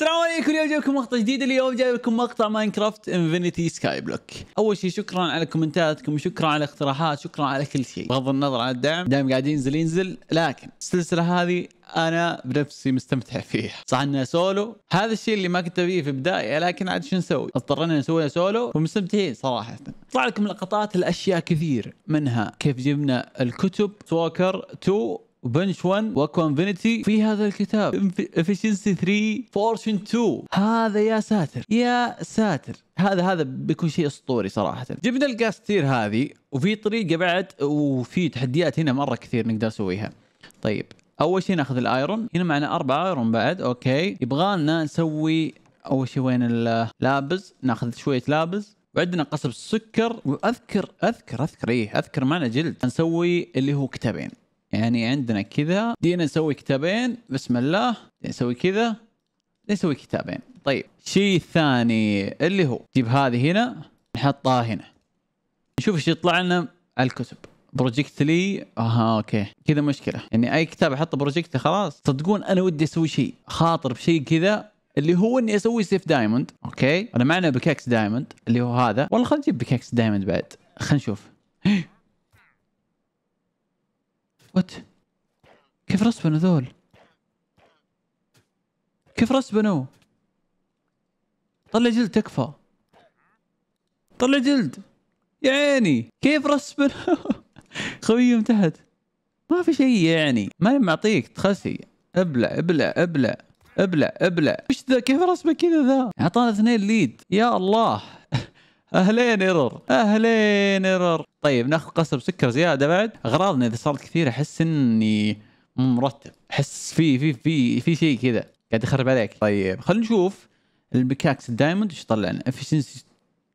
السلام عليكم اليوم جايبكم مقطع جديد اليوم جايبكم مقطع ماينكرافت انفينيتي سكاي بلوك اول شيء شكرا على كومنتاتكم وشكرا على الاقتراحات شكرا على كل شيء بغض النظر عن الدعم دائما قاعد ينزل ينزل لكن السلسله هذه انا بنفسي مستمتع فيها صح انها سولو هذا الشيء اللي ما كنت ابيه في البدايه لكن عاد شو نسوي اضطرينا نسويها سولو ومستمتعين صراحه طلع لكم لقطات الاشياء كثير منها كيف جبنا الكتب توكر 2 وبنش 1 وكونفينيتي في هذا الكتاب افشنسي 3 فورشن 2 هذا يا ساتر يا ساتر هذا هذا بيكون شيء اسطوري صراحه جبنا الجاستير هذه وفي طريقه بعد وفي تحديات هنا مره كثير نقدر نسويها طيب اول شيء ناخذ الايرون هنا معنا اربع ايرون بعد اوكي يبغى لنا نسوي اول شيء وين اللابز ناخذ شويه لابز وعندنا قصب السكر واذكر اذكر اذكر ايه اذكر معنا جلد نسوي اللي هو كتابين يعني عندنا كذا دينا نسوي كتابين بسم الله نسوي كذا نسوي كتابين طيب الشيء الثاني اللي هو نجيب هذه هنا نحطها هنا نشوف ايش يطلع لنا على الكتب بروجكت لي اها اوكي كذا مشكله يعني اي كتاب احطه بروجكت خلاص تصدقون انا ودي اسوي شيء خاطر بشيء كذا اللي هو اني اسوي سيف دايموند اوكي انا معنا بكاكس دايموند اللي هو هذا والله خلينا نجيب بكاكس دايموند بعد خلينا نشوف وات كيف رسبنوا ذول كيف رسبنوا طلع جلد تكفى طلع جلد يا عيني كيف رسبنوا خويهم تحت ما في شيء يعني ما معطيك تخسي ابلع ابلع ابلع ابلع ابلع وش ذا كيف رسمك كذا ذا اعطانا اثنين ليد يا الله اهلين ايرور اهلين ايرور طيب ناخذ قصر سكر زياده بعد اغراضنا اذا صارت كثير احس اني مرتب احس في في في في شيء كذا قاعد يخرب عليك طيب خلينا نشوف البكاكس الدايموند ايش طلعنا لنا افشنسي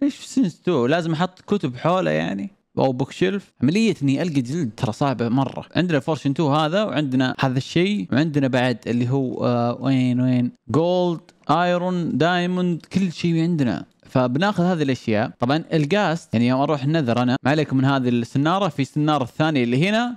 ايش سنس 2 لازم احط كتب حوله يعني او بوك شيلف عمليه اني القى جلد ترى صعبه مره عندنا فورشن 2 هذا وعندنا هذا الشيء وعندنا بعد اللي هو آه وين وين جولد ايرون دايموند كل شيء عندنا فبناخذ هذه الاشياء طبعا الجاست يعني يوم اروح النذر انا ما عليكم من هذه السناره في السناره الثانيه اللي هنا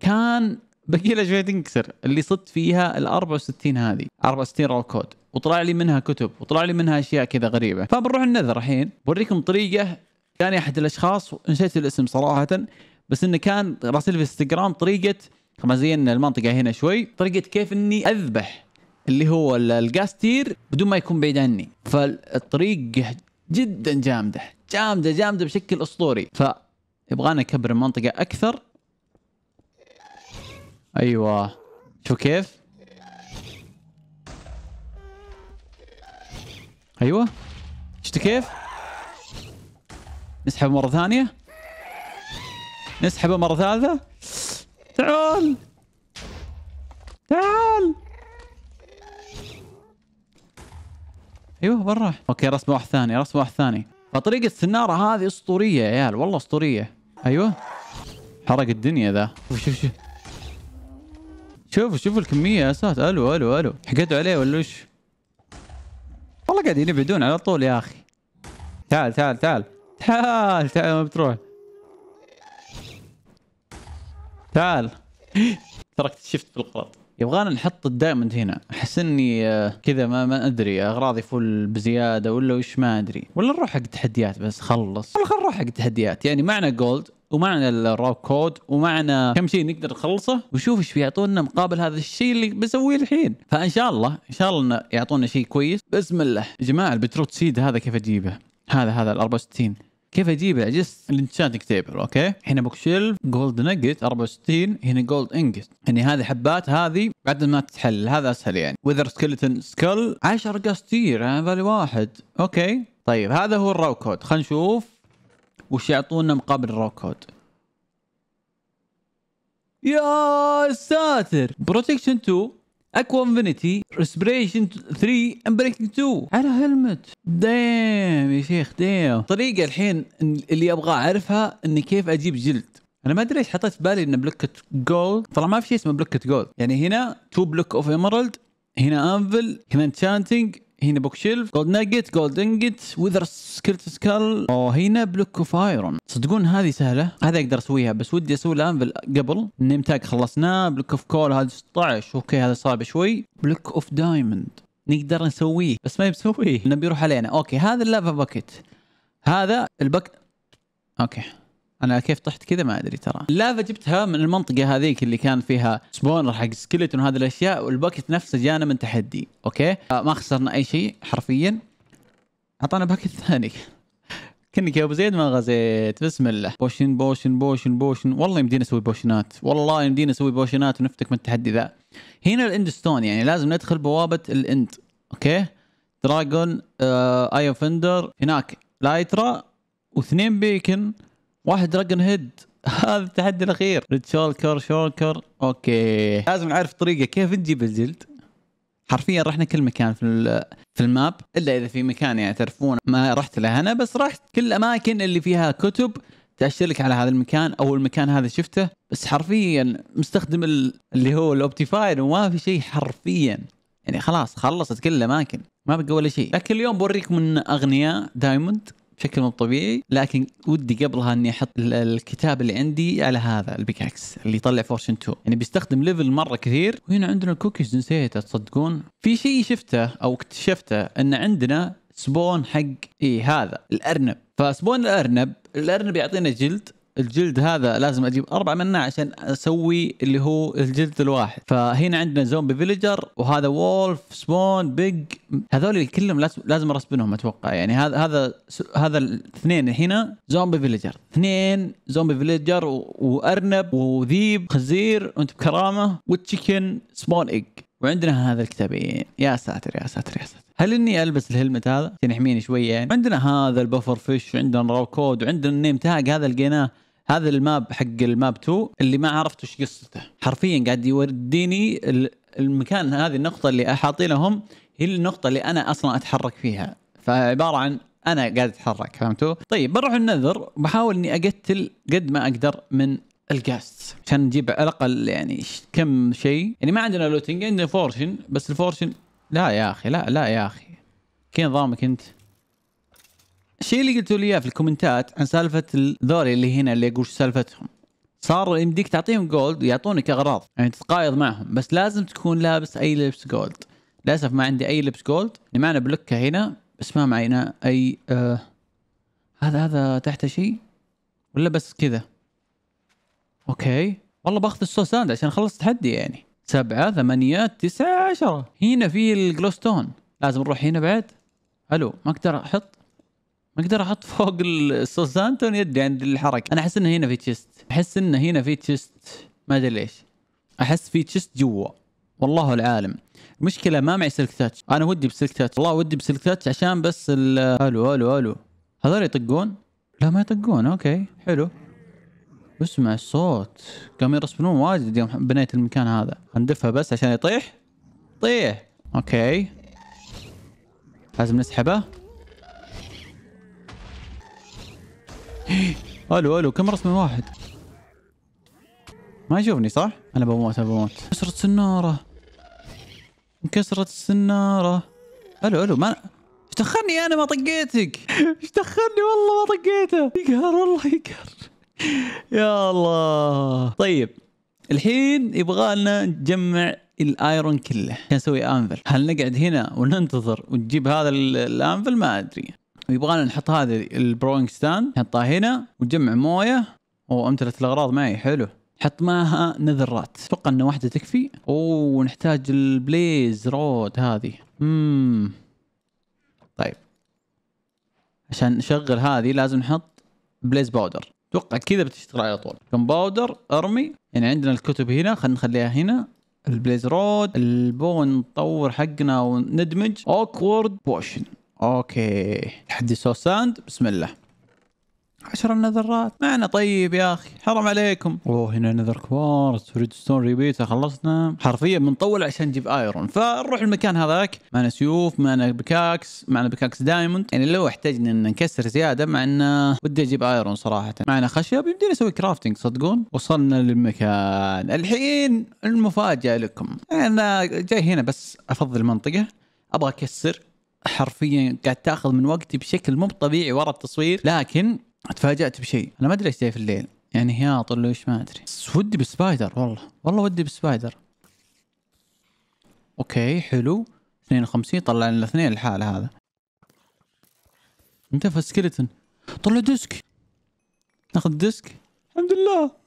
كان بقي لها شويه تنكسر اللي صدت فيها ال 64 هذه 64 رول كود وطلع لي منها كتب وطلع لي منها اشياء كذا غريبه فبنروح النذر الحين بوريكم طريقه كان احد الاشخاص نسيت الاسم صراحه بس انه كان راسل في انستغرام طريقه طبعا زينا المنطقه هنا شوي طريقه كيف اني اذبح اللي هو الجاستير بدون ما يكون بعيد عني فالطريق جدا جامده جامده جامده بشكل اسطوري ف يبغانا نكبر المنطقه اكثر ايوه شو كيف ايوه شفت كيف نسحبه مره ثانيه نسحبه مره ثالثه تعال تعال ايوه وين راح؟ اوكي رسم واحد ثاني رسم واحد ثاني فطريقة السنارة هذه اسطورية يا عيال والله اسطورية ايوه حرق الدنيا ذا شوف شوف شوف شوف شوف الكمية يا ساتر الو الو الو حقدوا عليه ولا وش؟ والله قاعدين يبعدون على طول يا اخي تعال تعال تعال تعال تعال ما بتروح تعال تركت شفت بالغلط يبغانا نحط الدايموند هنا احس اني آه، كذا ما, ما ادري اغراضي فل بزياده ولا وش ما ادري ولا نروح حق تحديات بس خلص ولا نروح حق تحديات يعني معنا جولد ومعنا الروك كود ومعنا كم شيء نقدر نخلصه وشوف ايش بيعطونا مقابل هذا الشيء اللي بسويه الحين فان شاء الله ان شاء الله يعطونا شيء كويس بسم الله يا جماعه البتروت سيد هذا كيف اجيبه هذا هذا ال 64 كيف اجيبها جست الانشانتنج تيبل اوكي هنا بوك شيلف جولد نجت 64 هنا جولد انجت يعني هذه حبات هذه بعد ما تتحلل هذا اسهل يعني وذر سكلتن سكل 10 قصتير انا بالي واحد اوكي طيب هذا هو الرو كود خلينا نشوف وش يعطونا مقابل الرو كود يا ساتر بروتكشن 2 اكوا انفينيتي ريسبريشن 3 بريكنج 2 على هلمت ديم يا شيخ ديم طريقه الحين اللي ابغى اعرفها اني كيف اجيب جلد انا ما ادري ليش حطيت بالي ان بلوكة جولد طلع ما في شيء اسمه بلوكة جولد يعني هنا تو بلوك اوف ايمرالد هنا انفل هنا انشانتنج هنا بوك شيلف جولد ناجت جولد انجت وذر سكيلت سكال وهنا بلوك اوف ايرون تصدقون هذه سهله هذه اقدر اسويها بس ودي اسوي الانفل قبل نيم تاج خلصناه بلوك اوف كول هذا 16 اوكي هذا صعب شوي بلوك اوف دايموند نقدر نسويه بس ما بسويه انه بيروح علينا اوكي هذا اللافا باكيت هذا البك اوكي انا كيف طحت كذا ما ادري ترى اللافا جبتها من المنطقه هذيك اللي كان فيها سبونر حق سكلتون وهذه الاشياء والباكت نفسه جانا من تحدي اوكي آه، ما خسرنا اي شيء حرفيا اعطانا باكت ثاني كنك يا ابو زيد ما غزيت بسم الله بوشن بوشن بوشن بوشن والله يمدينا نسوي بوشنات والله يمدينا نسوي بوشنات ونفتك من التحدي ذا هنا الاند ستون يعني لازم ندخل بوابه الاند اوكي دراجون آه، اي اوفندر هناك لايترا واثنين بيكن واحد دراجون هيد هذا التحدي الاخير ريد شولكر شولكر اوكي لازم نعرف طريقه كيف نجيب الجلد حرفيا رحنا كل مكان في في الماب الا اذا في مكان يعني تعرفون ما رحت له انا بس رحت كل الاماكن اللي فيها كتب تاشر لك على هذا المكان او المكان هذا شفته بس حرفيا مستخدم اللي هو الاوبتيفاير وما في شيء حرفيا يعني خلاص خلصت كل الاماكن ما بقى ولا شيء لكن اليوم بوريكم من اغنياء دايموند بشكل مو طبيعي لكن ودي قبلها اني احط الكتاب اللي عندي على هذا البيكاكس اللي يطلع فورشن 2 يعني بيستخدم ليفل مره كثير وهنا عندنا الكوكيز نسيته تصدقون في شيء شفته او اكتشفته ان عندنا سبون حق اي هذا الارنب فسبون الارنب الارنب يعطينا جلد الجلد هذا لازم اجيب اربعه منه عشان اسوي اللي هو الجلد الواحد فهنا عندنا زومبي فيليجر وهذا وولف سبون بيج هذول كلهم لازم ارسبنهم اتوقع يعني هذا هذا هذا الاثنين هنا زومبي فيليجر اثنين زومبي فيليجر وارنب وذيب خزير وانت بكرامه وتشيكن سبون ايج وعندنا هذا الكتابين يا ساتر يا ساتر يا ساتر هل اني البس الهلمت هذا عشان يحميني شويه يعني عندنا هذا البفر فيش وعندنا راو كود وعندنا النيم تاج هذا لقيناه هذا الماب حق الماب 2 اللي ما عرفت ايش قصته حرفيا قاعد يوديني المكان هذه النقطه اللي حاطينهم هي النقطه اللي انا اصلا اتحرك فيها فعباره عن انا قاعد اتحرك فهمتوا؟ طيب بروح النذر بحاول اني اقتل قد ما اقدر من الجاست عشان نجيب على الاقل يعني كم شيء يعني ما عندنا لوتنج عندنا فورشن بس الفورشن لا يا اخي لا لا يا اخي كيف نظامك انت؟ الشيء اللي قلتوا لي اياه في الكومنتات عن سالفه ذولي اللي هنا اللي يقول سالفتهم صار يمديك تعطيهم جولد ويعطونك اغراض يعني تتقايض معهم بس لازم تكون لابس اي لبس جولد للاسف ما عندي اي لبس جولد معنا بلوكه هنا بس ما معنا اي آه هذا هذا تحته شيء ولا بس كذا اوكي والله باخذ السوساند عشان اخلص تحدي يعني سبعة ثمانية تسعة عشرة هنا في الجلوستون لازم نروح هنا بعد الو ما اقدر احط ما اقدر احط فوق السوسانتون يدي عند الحركه انا احس انه هنا في تشيست احس انه هنا في تشيست ما ادري ليش احس في تشيست جوا والله العالم المشكله ما معي سلك تاتش انا ودي بسلك تاتش والله ودي بسلك تاتش عشان بس الو الو الو هذول يطقون لا ما يطقون اوكي حلو اسمع الصوت قاموا يرسمون واجد يوم بنيت المكان هذا هندفها بس عشان يطيح طيح اوكي لازم نسحبه الو الو كم رسمه واحد ما يشوفني صح؟ انا بموت انا بموت كسرت سناره انكسرت السناره الو الو ما ايش دخلني انا ما طقيتك ايش دخلني والله ما طقيته يقهر والله يقهر يا الله طيب الحين يبغى لنا نجمع الايرون كله عشان نسوي انفل هل نقعد هنا وننتظر ونجيب هذا الانفل ما ادري يبغانا نحط هذا البروينج ستاند نحطها هنا ونجمع مويه وامتلت الاغراض معي حلو حط معها نذرات اتوقع ان واحده تكفي اوه نحتاج البليز رود هذه اممم طيب عشان نشغل هذه لازم نحط بليز باودر اتوقع كذا بتشتغل على طول باودر ارمي يعني عندنا الكتب هنا خلينا نخليها هنا البليز رود البون نطور حقنا وندمج اوكورد بوشن اوكي تحدي سو ساند بسم الله عشر نذرات معنا طيب يا اخي حرام عليكم اوه هنا نذر كوارت ريد ستون ريبيت خلصنا حرفيا بنطول عشان نجيب ايرون فنروح المكان هذاك معنا سيوف معنا بكاكس معنا بكاكس دايموند يعني لو احتاجنا ان نكسر زياده مع انه ودي اجيب ايرون صراحه معنا خشب يمدينا نسوي كرافتنج صدقون وصلنا للمكان الحين المفاجاه لكم انا جاي هنا بس افضل المنطقه ابغى اكسر حرفيا قاعد تاخذ من وقتي بشكل مو طبيعي ورا التصوير لكن تفاجات بشيء انا ما ادري ايش في الليل يعني هياط ولا ايش ما ادري ودي بسبايدر والله والله ودي بسبايدر اوكي حلو 52 طلع لنا الاثنين الحالة هذا انتفى سكلتن طلع ديسك ناخذ ديسك الحمد لله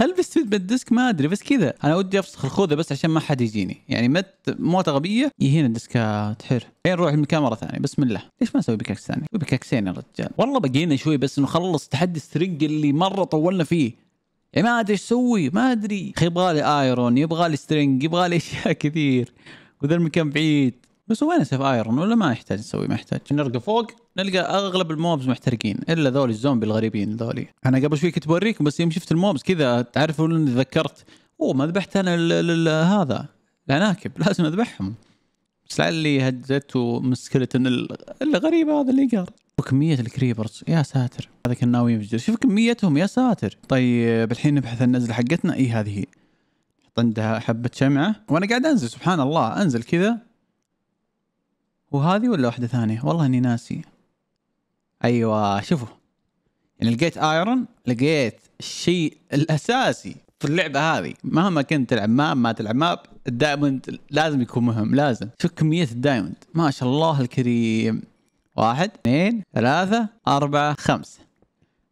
هل من الديسك ما ادري بس كذا انا ودي افسخ الخوذه بس عشان ما حد يجيني يعني مت موته غبيه يهين الديسكات حر الحين نروح المكان مره ثانيه بسم الله ليش ما اسوي بكاكس ثاني بكاكسين يا رجال والله بقينا شوي بس نخلص تحدي السترنج اللي مره طولنا فيه يعني ما ادري ايش اسوي ما ادري يبغى لي ايرون يبغى لي سترنج يبغى لي اشياء كثير وذا المكان بعيد بس وين سيف ايرون ولا ما يحتاج نسوي ما يحتاج نرقى فوق نلقى اغلب الموبز محترقين الا ذول الزومبي الغريبين ذولي انا قبل شوي كنت بوريكم بس يوم شفت الموبز كذا تعرفون تذكرت اوه ما ذبحت انا هذا العناكب لازم اذبحهم بس لعلي هدته من ان الغريب هذا اللي قال وكمية الكريبرز يا ساتر هذا كان ناوي ينفجر شوف كميتهم يا ساتر طيب الحين نبحث النزلة حقتنا اي هذه هي عندها حبة شمعة وانا قاعد انزل سبحان الله انزل كذا وهذه ولا واحدة ثانية والله اني ناسي ايوه شوفوا يعني لقيت ايرون لقيت الشيء الاساسي في اللعبة هذه مهما كنت تلعب ماب ما تلعب ماب الدايموند لازم يكون مهم لازم شوف كمية الدايموند ما شاء الله الكريم واحد اثنين ثلاثة أربعة خمسة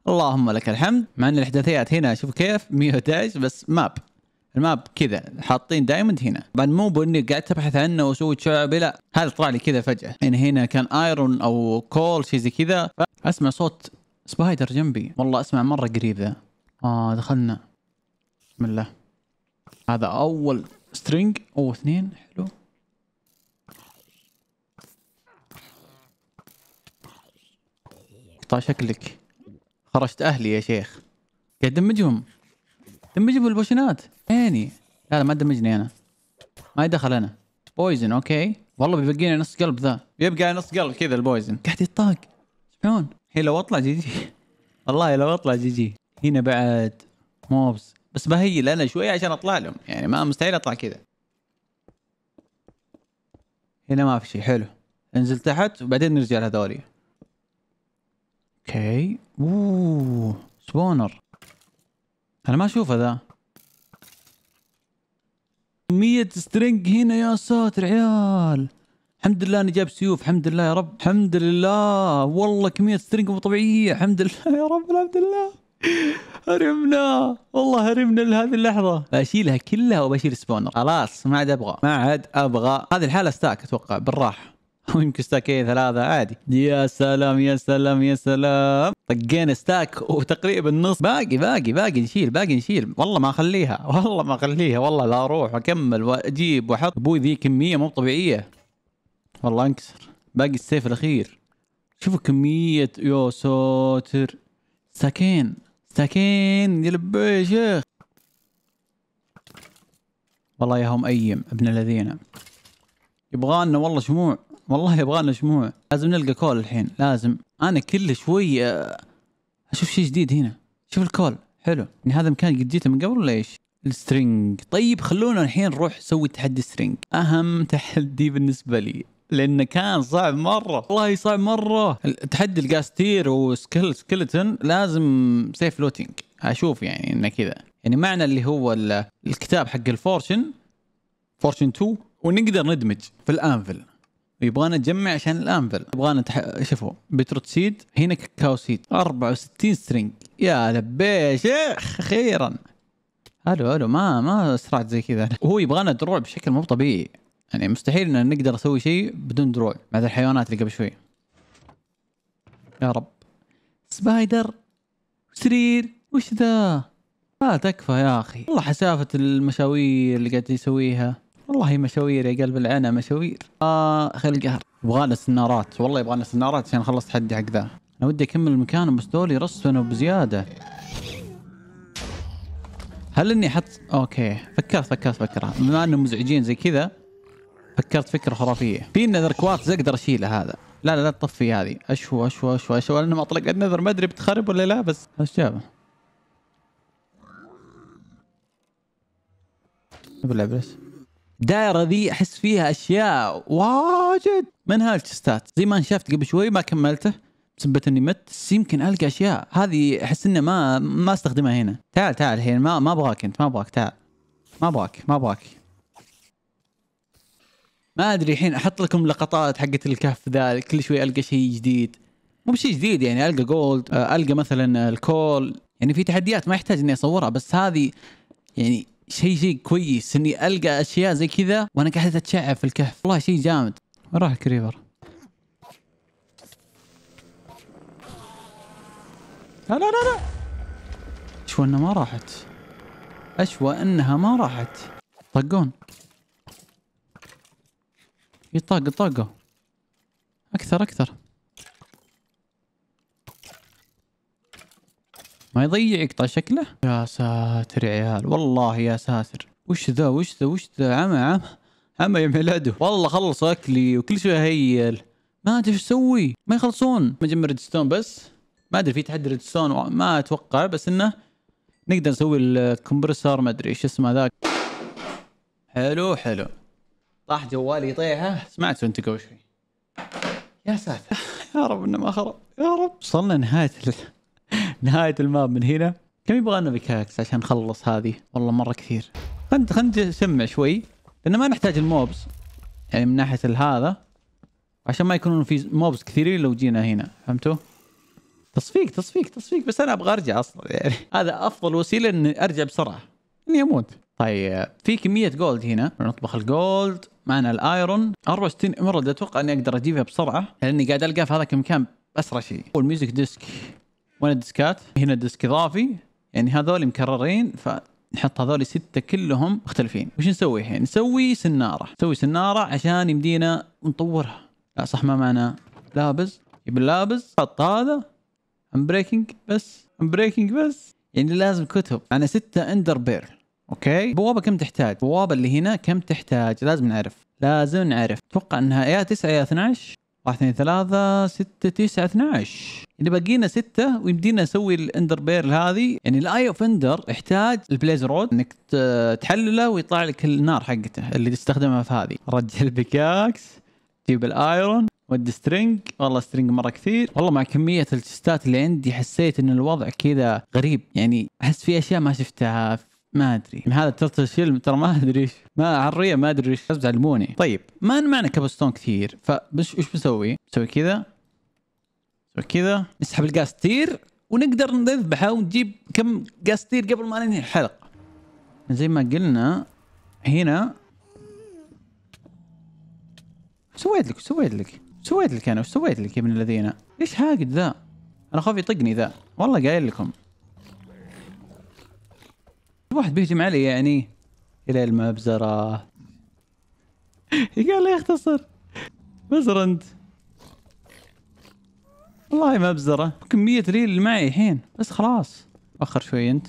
اللهم لك الحمد مع ان الاحداثيات هنا شوف كيف 111 بس ماب الماب كذا حاطين دايموند هنا بعد مو باني قاعد ابحث عنه واسوي شعبي لا هذا طلع لي كذا فجاه يعني هنا كان ايرون او كول شيء زي كذا اسمع صوت سبايدر جنبي والله اسمع مره قريب ذا اه دخلنا بسم الله هذا اول سترينج او اثنين حلو طال شكلك خرجت اهلي يا شيخ قاعد دمجهم دمج بالبوشنات عيني لا لا ما دمجني انا ما يدخل انا بويزن اوكي والله بيبقينا نص قلب ذا بيبقى نص قلب كذا البويزن قاعد يطاق شلون هي لو اطلع جي جي والله لو اطلع جي جي هنا بعد موبس بس بهيل انا شوي عشان اطلع لهم يعني ما مستحيل اطلع كذا هنا ما في شيء حلو انزل تحت وبعدين نرجع لهذولي اوكي اوه سبونر انا ما اشوفه ذا 100 سترنج هنا يا ساتر عيال الحمد لله اني جاب سيوف الحمد لله يا رب الحمد لله والله كمية سترنج مو طبيعية الحمد لله يا رب الحمد لله هرمنا والله هرمنا لهذه اللحظة بشيلها كلها وبشيل سبونر خلاص ما عاد ابغى ما عاد ابغى هذه الحالة ستاك اتوقع بالراحة ويمكن ستاكين ثلاثة عادي يا سلام يا سلام يا سلام طقينا ستاك وتقريبا نص باقي باقي باقي نشيل باقي نشيل والله ما اخليها والله ما اخليها والله لا اروح اكمل واجيب واحط ابوي ذي كميه مو طبيعيه والله انكسر باقي السيف الاخير شوفوا كميه يا ساتر ساكين ساكين يا لبي يا شيخ والله يا هم ايم ابن الذين يبغالنا والله شموع والله يبغالنا شموع لازم نلقى كول الحين لازم انا كل شوي آه، اشوف شيء جديد هنا شوف الكول حلو يعني هذا مكان قد جيته من قبل ولا ايش السترينج طيب خلونا الحين نروح نسوي تحدي سترينج اهم تحدي بالنسبه لي لانه كان صعب مره والله صعب مره تحدي الجاستير وسكيل سكيلتون لازم سيف لوتينج اشوف يعني انه كذا يعني معنى اللي هو الكتاب حق الفورشن فورشن 2 ونقدر ندمج في الانفل يبغانا نجمع عشان الانفل يبغانا تح... شوفوا بتروت سيد هنا كاكاو سيد 64 سترينج يا لبي شيخ اخيرا الو الو ما ما استرعت زي كذا وهو يبغانا دروع بشكل مو طبيعي يعني مستحيل ان نقدر نسوي شيء بدون دروع مع الحيوانات اللي قبل شوي يا رب سبايدر سرير وش ذا لا تكفى يا اخي والله حسافه المشاوير اللي قاعد يسويها والله مشاوير يا قلب العنا مشاوير آه خير القهر يبغالنا سنارات والله يبغالنا سنارات عشان اخلص تحدي حق ذا انا ودي اكمل المكان بس دول يرسنوا بزياده هل اني حط اوكي فكرت فكرت فكرة بما انهم مزعجين زي كذا فكرت فكره خرافيه في النذر كوارتز اقدر اشيله هذا لا لا لا تطفي هذه اشوى اشوى اشوى اشوى لانه ما اطلق النذر ما ادري بتخرب ولا لا بس ايش جابه؟ بالله بس دايره ذي احس فيها اشياء واجد منها الشستات زي ما شفت قبل شوي ما كملته سبت اني مت بس يمكن القى اشياء هذه احس انه ما ما استخدمها هنا تعال تعال الحين ما ما ابغاك انت ما ابغاك تعال ما ابغاك ما ابغاك ما ادري الحين احط لكم لقطات حقت الكهف ذا كل شوي القى شيء جديد مو بشيء جديد يعني القى جولد القى مثلا الكول يعني في تحديات ما يحتاج اني اصورها بس هذه يعني شيء شيء كويس اني القى اشياء زي كذا وانا قاعد اتشعب في الكهف والله شيء جامد وين راح الكريبر؟ لا لا لا اشوى انها ما راحت اشوى انها ما راحت طقون يطاق طاقه اكثر اكثر ما يضيع يقطع شكله يا ساتر يا عيال والله يا ساتر وش ذا وش ذا وش ذا عمى عمى عمى يا ميلاده والله خلص اكلي وكل شوي هيل ما ادري ايش اسوي ما يخلصون مجمع ستون بس ما ادري في تحدي ستون ما اتوقع بس انه نقدر نسوي الكمبرسر ما ادري ايش اسمه ذاك حلو حلو طاح جوالي طيحه سمعت انت قبل شوي يا ساتر يا رب انه ما خرب يا رب وصلنا نهايه نهايه الماب من هنا كم يبغى لنا بكاكس عشان نخلص هذه والله مره كثير خلنا خلنا نسمع شوي لان ما نحتاج الموبز يعني من ناحيه هذا عشان ما يكونون في موبز كثيرين لو جينا هنا فهمتوا تصفيق تصفيق تصفيق بس انا ابغى ارجع اصلا يعني هذا افضل وسيله اني ارجع بسرعه اني اموت طيب في كميه جولد هنا نطبخ الجولد معنا الايرون 64 امرد اتوقع اني اقدر اجيبها بسرعه لاني قاعد القاها في هذا المكان اسرع شيء والميوزك ديسك وين الديسكات هنا ديسك اضافي يعني هذول مكررين فنحط هذول ستة كلهم مختلفين وش نسوي الحين نسوي سنارة نسوي سنارة عشان يمدينا نطورها لا صح ما معنا لابز يبي لابز حط هذا امبريكنج بس امبريكنج بس يعني لازم كتب انا ستة اندر بير اوكي بوابة كم تحتاج بوابة اللي هنا كم تحتاج لازم نعرف لازم نعرف اتوقع انها يا 9 يا 12 واحد اثنين ثلاثة ستة تسعة 12 يعني بقينا ستة ويمدينا نسوي الاندر بيرل هذه يعني الاي اوف اندر يحتاج البليز رود انك تحلله ويطلع لك النار حقته اللي تستخدمها في هذه رجع البيكاكس جيب الايرون ودي سترينج والله سترنج مره كثير والله مع كميه التستات اللي عندي حسيت ان الوضع كذا غريب يعني احس في اشياء ما شفتها ما ادري يعني هذا تلتل فيلم ترى ما ادري ايش ما عريه ما ادري ايش لازم تعلموني طيب ما معنا كابستون كثير فبس ايش بسوي؟ بسوي كذا نسوي كذا نسحب الجاستير ونقدر نذبحه ونجيب كم جاستير قبل ما ننهي الحلقه زي ما قلنا هنا سويت لك سويت لك سويت لك انا وش سويت لك يا ابن الذين ايش هاقد ذا انا خاف يطقني ذا والله قايل لكم الواحد بيهجم علي يعني الى المبزره قال لي اختصر مبزرة انت والله مبزرة كمية ريل اللي معي الحين بس خلاص وخر شوي انت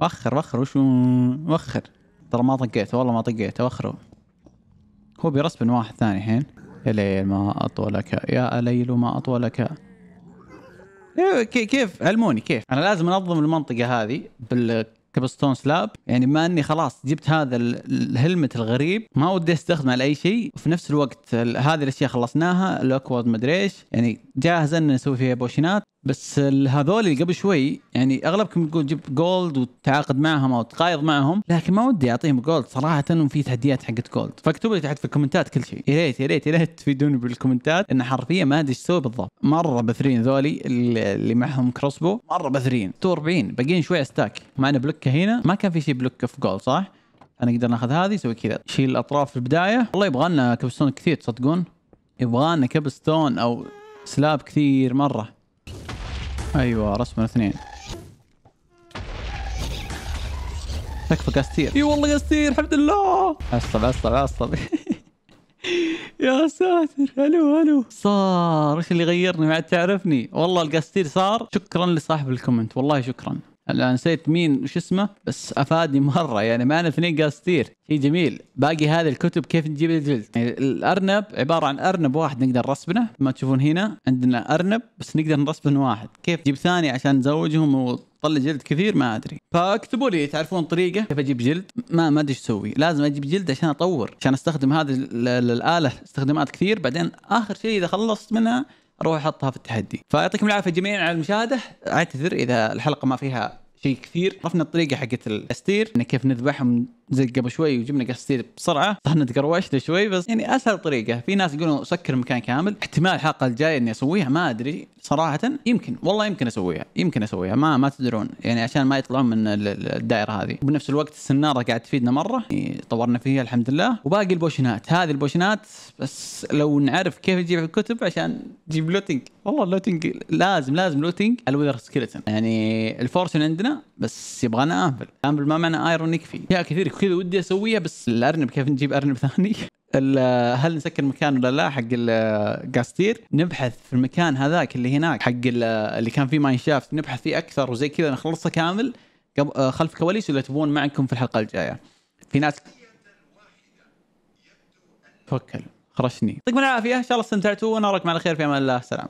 وخر وخر وش وخر ترى ما طقيته والله ما طقيته وخره هو بيرسبن واحد ثاني الحين يا ليل ما اطولك يا ليل ما اطولك إيه، كيف علموني كيف انا لازم انظم المنطقة هذه بال كبستون سلاب يعني بما اني خلاص جبت هذا الهلمت الغريب ما ودي استخدمه على اي شيء وفي نفس الوقت هذه الاشياء خلصناها الاكواد مدري ايش يعني جاهزه ان نسوي فيها بوشنات بس هذول اللي قبل شوي يعني اغلبكم تقول جيب جولد وتعاقد معهم او تقايض معهم لكن ما ودي اعطيهم جولد صراحه وفي في تحديات حقت جولد فاكتبوا لي تحت في الكومنتات كل شيء يا ريت يا ريت يا ريت تفيدوني بالكومنتات ان حرفيا ما ادري ايش اسوي بالضبط مره بثرين ذولي اللي معهم كروسبو مره بثرين 42 باقيين شوي ستاك معنا بلوكه هنا ما كان في شيء بلوكه في جولد صح؟ انا اقدر ناخذ هذه نسوي كذا نشيل الاطراف في البدايه والله يبغى لنا كبستون كثير تصدقون يبغى لنا كبستون او سلاب كثير مرة ايوه رسمة اثنين تكفى قاستير اي والله قاستير الحمد لله عصب عصب عصب يا ساتر الو الو صار ايش اللي غيرني ما عاد تعرفني والله القاستير صار شكرا لصاحب الكومنت والله شكرا هلا نسيت مين وش اسمه بس افادني مره يعني معنا اثنين قاستير شيء جميل باقي هذه الكتب كيف نجيب الجلد يعني الارنب عباره عن ارنب واحد نقدر نرسبنه ما تشوفون هنا عندنا ارنب بس نقدر نرسبن واحد كيف نجيب ثاني عشان نزوجهم وطلع جلد كثير ما ادري فاكتبوا لي تعرفون طريقه كيف اجيب جلد ما ما ادري ايش اسوي لازم اجيب جلد عشان اطور عشان استخدم هذه الاله استخدامات كثير بعدين اخر شيء اذا خلصت منها روح احطها في التحدي فيعطيكم العافيه جميعا على المشاهده اعتذر اذا الحلقه ما فيها شيء كثير عرفنا الطريقه حقت الاستير ان كيف نذبحهم زي قبل شوي وجبنا قصدي بسرعه طحنا تقروشنا شوي بس يعني اسهل طريقه في ناس يقولون سكر المكان كامل احتمال الحلقه الجايه اني اسويها ما ادري صراحه يمكن والله يمكن اسويها يمكن اسويها ما ما تدرون يعني عشان ما يطلعون من الدائره هذه وبنفس الوقت السناره قاعد تفيدنا مره يعني طورنا فيها الحمد لله وباقي البوشنات هذه البوشنات بس لو نعرف كيف نجيب الكتب عشان نجيب لوتنج والله لوتنج لازم لازم لوتنج الوذر سكيلتن يعني الفورشن عندنا بس يبغانا انفل انفل ما معنى ايرون يكفي اشياء كثير كذا ودي اسويها بس الارنب كيف نجيب ارنب ثاني؟ هل نسكر مكان ولا لا حق القاستير نبحث في المكان هذاك اللي هناك حق اللي كان فيه ماين شافت نبحث فيه اكثر وزي كذا نخلصه كامل آه، خلف كواليس ولا تبون معكم في الحلقه الجايه في ناس توكل خرشني يعطيكم العافيه ان شاء الله استمتعتوا ونراكم على خير في امان الله سلام